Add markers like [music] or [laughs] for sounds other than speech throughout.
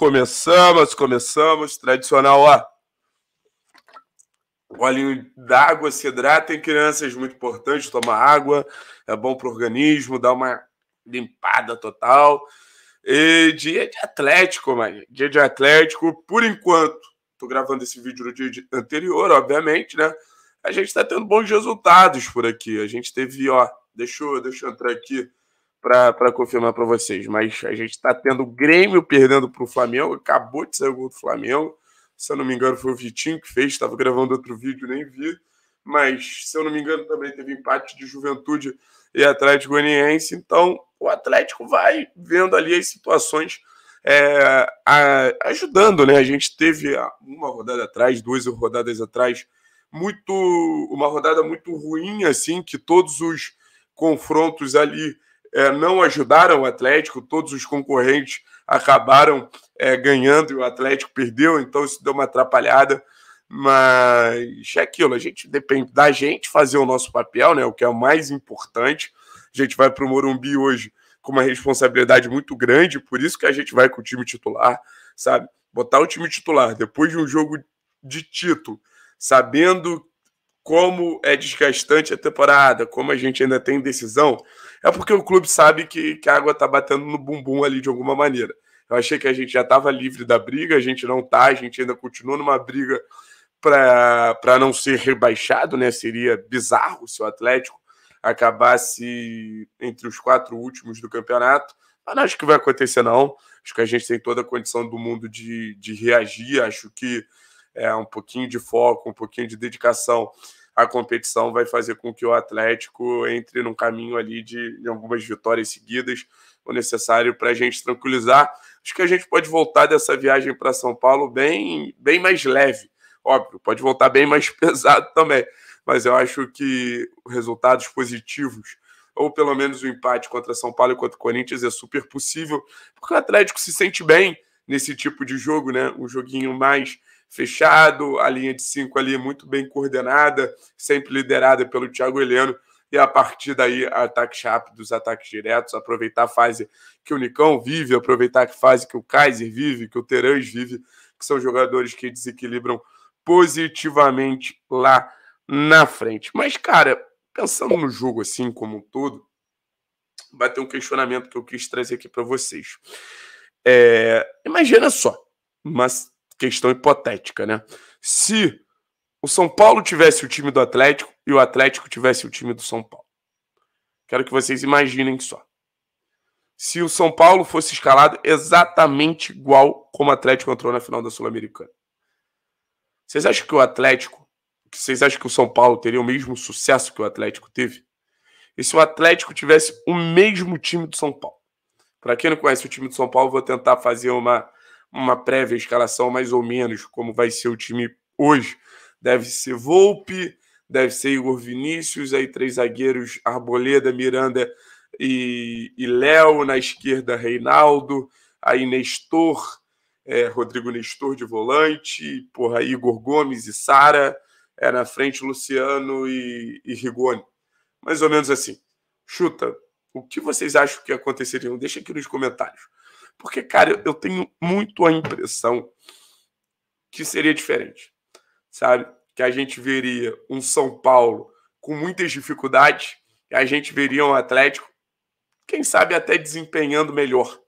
começamos, começamos. Tradicional, ó. Olhinho d'água, se hidratem, crianças, muito importante tomar água, é bom para o organismo, dá uma limpada total. E dia de Atlético, mano. Dia de Atlético, por enquanto. Tô gravando esse vídeo no dia anterior, obviamente, né? A gente tá tendo bons resultados por aqui. A gente teve, ó, deixa eu, deixa eu entrar aqui para confirmar para vocês. Mas a gente está tendo o Grêmio perdendo para o Flamengo. Acabou de sair o gol do Flamengo. Se eu não me engano, foi o Vitinho que fez. Estava gravando outro vídeo, nem vi. Mas, se eu não me engano, também teve empate de Juventude e Atlético Goianiense. Então, o Atlético vai vendo ali as situações é, a, ajudando, né? A gente teve uma rodada atrás, duas rodadas atrás, muito uma rodada muito ruim, assim, que todos os confrontos ali é, não ajudaram o Atlético, todos os concorrentes acabaram é, ganhando e o Atlético perdeu, então isso deu uma atrapalhada. Mas é aquilo, a gente depende da gente fazer o nosso papel, né? O que é o mais importante. A gente vai para o Morumbi hoje com uma responsabilidade muito grande, por isso que a gente vai com o time titular, sabe? Botar o time titular depois de um jogo de título, sabendo como é desgastante a temporada, como a gente ainda tem decisão, é porque o clube sabe que, que a água está batendo no bumbum ali de alguma maneira. Eu achei que a gente já estava livre da briga, a gente não está, a gente ainda continua numa briga para não ser rebaixado, né? Seria bizarro se o Atlético acabasse entre os quatro últimos do campeonato. Mas não acho que vai acontecer, não. Acho que a gente tem toda a condição do mundo de, de reagir. Acho que é um pouquinho de foco, um pouquinho de dedicação a competição vai fazer com que o Atlético entre num caminho ali de, de algumas vitórias seguidas, o necessário para a gente tranquilizar. Acho que a gente pode voltar dessa viagem para São Paulo bem, bem mais leve, óbvio, pode voltar bem mais [laughs] pesado também, mas eu acho que resultados positivos ou pelo menos o um empate contra São Paulo e contra o Corinthians é super possível, porque o Atlético se sente bem nesse tipo de jogo, né? Um joguinho mais fechado, a linha de cinco ali muito bem coordenada, sempre liderada pelo Thiago Heleno, e a partir daí ataques rápidos, ataques diretos, aproveitar a fase que o Nicão vive, aproveitar a fase que o Kaiser vive, que o Terãs vive, que são jogadores que desequilibram positivamente lá na frente. Mas, cara, pensando no jogo assim como um todo, vai ter um questionamento que eu quis trazer aqui para vocês. É, imagina só, mas questão hipotética, né? Se o São Paulo tivesse o time do Atlético e o Atlético tivesse o time do São Paulo. Quero que vocês imaginem só. Se o São Paulo fosse escalado exatamente igual como o Atlético entrou na final da Sul-Americana. Vocês acham que o Atlético, vocês acham que o São Paulo teria o mesmo sucesso que o Atlético teve? E se o Atlético tivesse o mesmo time do São Paulo? Para quem não conhece o time do São Paulo, vou tentar fazer uma uma prévia escalação mais ou menos como vai ser o time hoje. Deve ser Volpe, deve ser Igor Vinícius, aí três zagueiros, Arboleda, Miranda e, e Léo, na esquerda Reinaldo, aí Nestor, é, Rodrigo Nestor de volante, porra, Igor Gomes e Sara, é, na frente Luciano e, e Rigoni. Mais ou menos assim. Chuta, o que vocês acham que aconteceria? Deixa aqui nos comentários. Porque, cara, eu tenho muito a impressão que seria diferente, sabe? Que a gente veria um São Paulo com muitas dificuldades e a gente veria um Atlético, quem sabe até desempenhando melhor,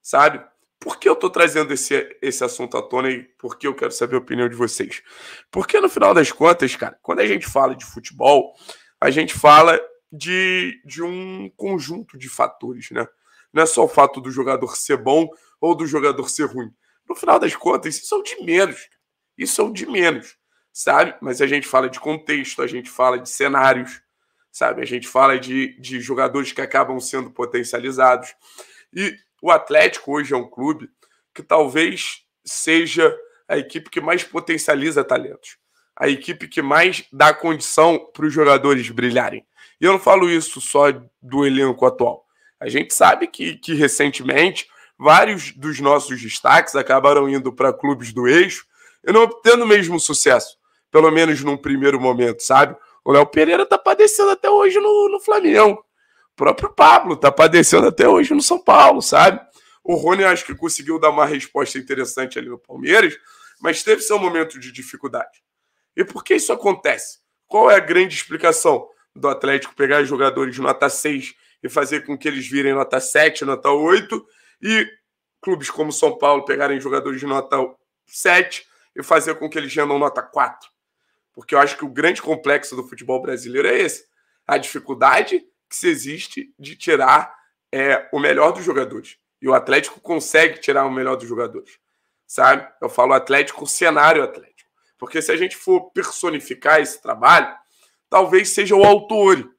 sabe? Por que eu estou trazendo esse, esse assunto à tona e por que eu quero saber a opinião de vocês? Porque no final das contas, cara, quando a gente fala de futebol, a gente fala de, de um conjunto de fatores, né? Não é só o fato do jogador ser bom ou do jogador ser ruim. No final das contas, isso são é de menos. Isso são é de menos, sabe? Mas a gente fala de contexto, a gente fala de cenários, sabe? A gente fala de, de jogadores que acabam sendo potencializados. E o Atlético hoje é um clube que talvez seja a equipe que mais potencializa talentos, a equipe que mais dá condição para os jogadores brilharem. E eu não falo isso só do elenco atual. A gente sabe que, que recentemente vários dos nossos destaques acabaram indo para clubes do eixo e não obtendo o mesmo sucesso, pelo menos num primeiro momento, sabe? O Léo Pereira está padecendo até hoje no, no Flamengo. O próprio Pablo está padecendo até hoje no São Paulo, sabe? O Rony acho que conseguiu dar uma resposta interessante ali no Palmeiras, mas teve seu momento de dificuldade. E por que isso acontece? Qual é a grande explicação do Atlético pegar jogadores nota 6 e fazer com que eles virem nota 7, nota 8, e clubes como São Paulo pegarem jogadores de nota 7 e fazer com que eles rendam nota 4. Porque eu acho que o grande complexo do futebol brasileiro é esse. A dificuldade que se existe de tirar é, o melhor dos jogadores. E o Atlético consegue tirar o melhor dos jogadores. Sabe? Eu falo Atlético, cenário Atlético. Porque se a gente for personificar esse trabalho, talvez seja o autor.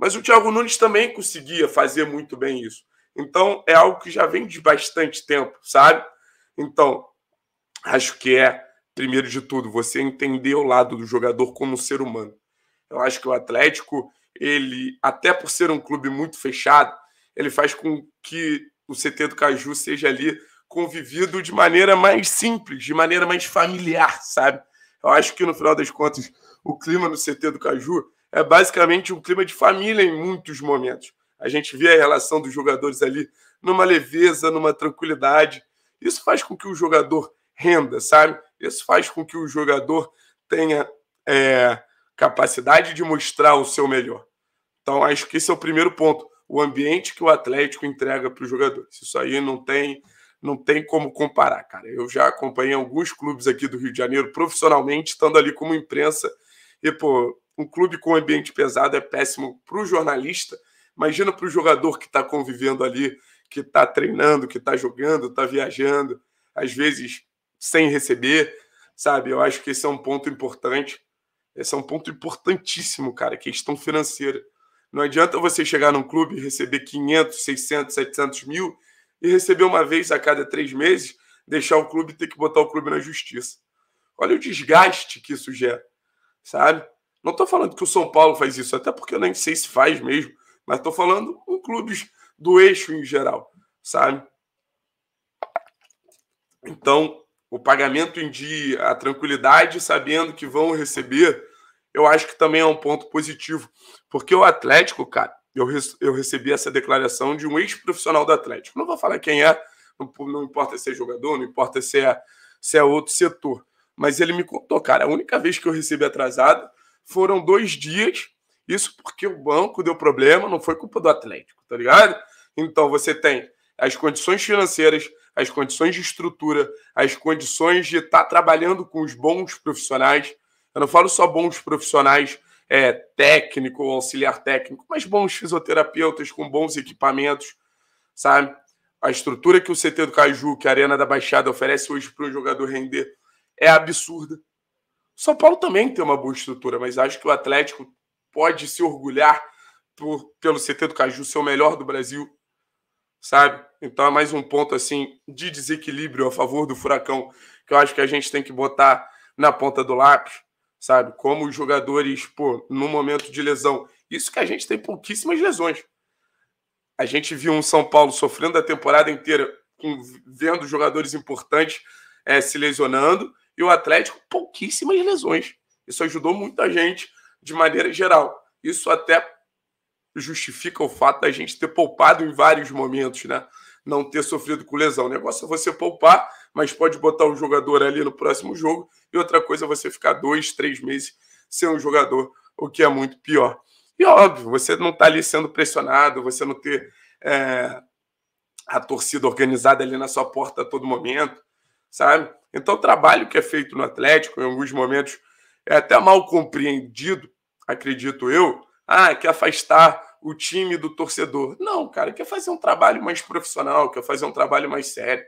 Mas o Thiago Nunes também conseguia fazer muito bem isso. Então, é algo que já vem de bastante tempo, sabe? Então, acho que é, primeiro de tudo, você entender o lado do jogador como um ser humano. Eu acho que o Atlético, ele, até por ser um clube muito fechado, ele faz com que o CT do Caju seja ali convivido de maneira mais simples, de maneira mais familiar, sabe? Eu acho que no final das contas, o clima no CT do Caju é basicamente um clima de família em muitos momentos. A gente vê a relação dos jogadores ali numa leveza, numa tranquilidade. Isso faz com que o jogador renda, sabe? Isso faz com que o jogador tenha é, capacidade de mostrar o seu melhor. Então, acho que esse é o primeiro ponto. O ambiente que o Atlético entrega para os jogadores. Isso aí não tem, não tem como comparar, cara. Eu já acompanhei alguns clubes aqui do Rio de Janeiro profissionalmente, estando ali como imprensa. E, pô, um clube com ambiente pesado é péssimo para o jornalista. Imagina para o jogador que está convivendo ali, que está treinando, que está jogando, está viajando, às vezes sem receber, sabe? Eu acho que esse é um ponto importante. Esse é um ponto importantíssimo, cara, é questão financeira. Não adianta você chegar num clube e receber 500, 600, 700 mil e receber uma vez a cada três meses, deixar o clube ter que botar o clube na justiça. Olha o desgaste que isso gera, sabe? Não estou falando que o São Paulo faz isso, até porque eu nem sei se faz mesmo, mas estou falando com clubes do eixo em geral, sabe? Então, o pagamento em dia, a tranquilidade, sabendo que vão receber, eu acho que também é um ponto positivo. Porque o Atlético, cara, eu, eu recebi essa declaração de um ex-profissional do Atlético. Não vou falar quem é, não, não importa se é jogador, não importa se é, se é outro setor. Mas ele me contou, cara, a única vez que eu recebi atrasado foram dois dias. Isso porque o banco deu problema, não foi culpa do Atlético, tá ligado? Então você tem as condições financeiras, as condições de estrutura, as condições de estar tá trabalhando com os bons profissionais. Eu não falo só bons profissionais é, técnico, auxiliar técnico, mas bons fisioterapeutas com bons equipamentos, sabe? A estrutura que o CT do Caju, que a Arena da Baixada oferece hoje para um jogador render, é absurda. São Paulo também tem uma boa estrutura, mas acho que o Atlético pode se orgulhar por, pelo CT do Caju ser o melhor do Brasil, sabe? Então é mais um ponto assim de desequilíbrio a favor do Furacão que eu acho que a gente tem que botar na ponta do lápis, sabe? Como os jogadores, pô, no momento de lesão, isso que a gente tem pouquíssimas lesões. A gente viu um São Paulo sofrendo a temporada inteira, com, vendo jogadores importantes é, se lesionando e o Atlético pouquíssimas lesões. Isso ajudou muita gente de maneira geral. Isso até justifica o fato da gente ter poupado em vários momentos, né? Não ter sofrido com lesão. O negócio é você poupar, mas pode botar um jogador ali no próximo jogo, e outra coisa é você ficar dois, três meses sem um jogador, o que é muito pior. E óbvio, você não está ali sendo pressionado, você não ter é, a torcida organizada ali na sua porta a todo momento, sabe? Então, o trabalho que é feito no Atlético, em alguns momentos, é até mal compreendido, acredito eu. Ah, quer afastar o time do torcedor. Não, cara, quer fazer um trabalho mais profissional, quer fazer um trabalho mais sério.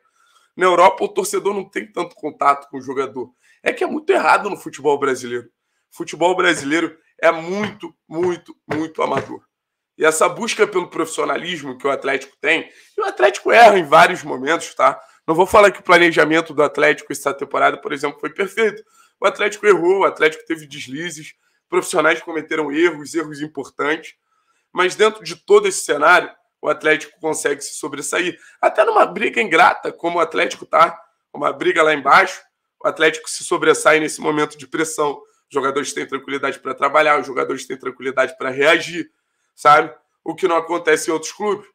Na Europa, o torcedor não tem tanto contato com o jogador. É que é muito errado no futebol brasileiro. O futebol brasileiro é muito, muito, muito amador. E essa busca pelo profissionalismo que o Atlético tem, e o Atlético erra em vários momentos, tá? Não vou falar que o planejamento do Atlético essa temporada, por exemplo, foi perfeito. O Atlético errou, o Atlético teve deslizes, profissionais cometeram erros, erros importantes. Mas dentro de todo esse cenário, o Atlético consegue se sobressair. Até numa briga ingrata, como o Atlético tá, uma briga lá embaixo, o Atlético se sobressai nesse momento de pressão. Os jogadores têm tranquilidade para trabalhar, os jogadores têm tranquilidade para reagir, sabe? O que não acontece em outros clubes.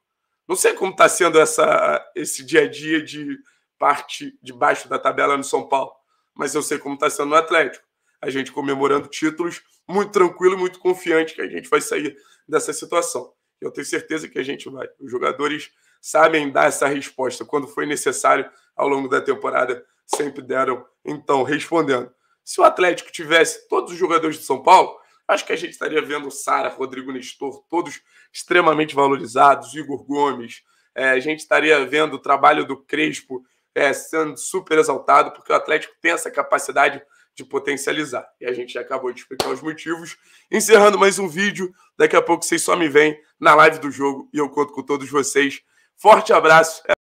Não sei como está sendo essa, esse dia a dia de parte de baixo da tabela no São Paulo, mas eu sei como está sendo no Atlético. A gente comemorando títulos muito tranquilo e muito confiante que a gente vai sair dessa situação. Eu tenho certeza que a gente vai. Os jogadores sabem dar essa resposta quando foi necessário ao longo da temporada, sempre deram. Então, respondendo, se o Atlético tivesse todos os jogadores de São Paulo, acho que a gente estaria vendo Sara, Rodrigo Nestor, todos extremamente valorizados, Igor Gomes. É, a gente estaria vendo o trabalho do Crespo é, sendo super exaltado, porque o Atlético tem essa capacidade de potencializar. E a gente já acabou de explicar os motivos. Encerrando mais um vídeo. Daqui a pouco vocês só me vêm na live do jogo e eu conto com todos vocês. Forte abraço.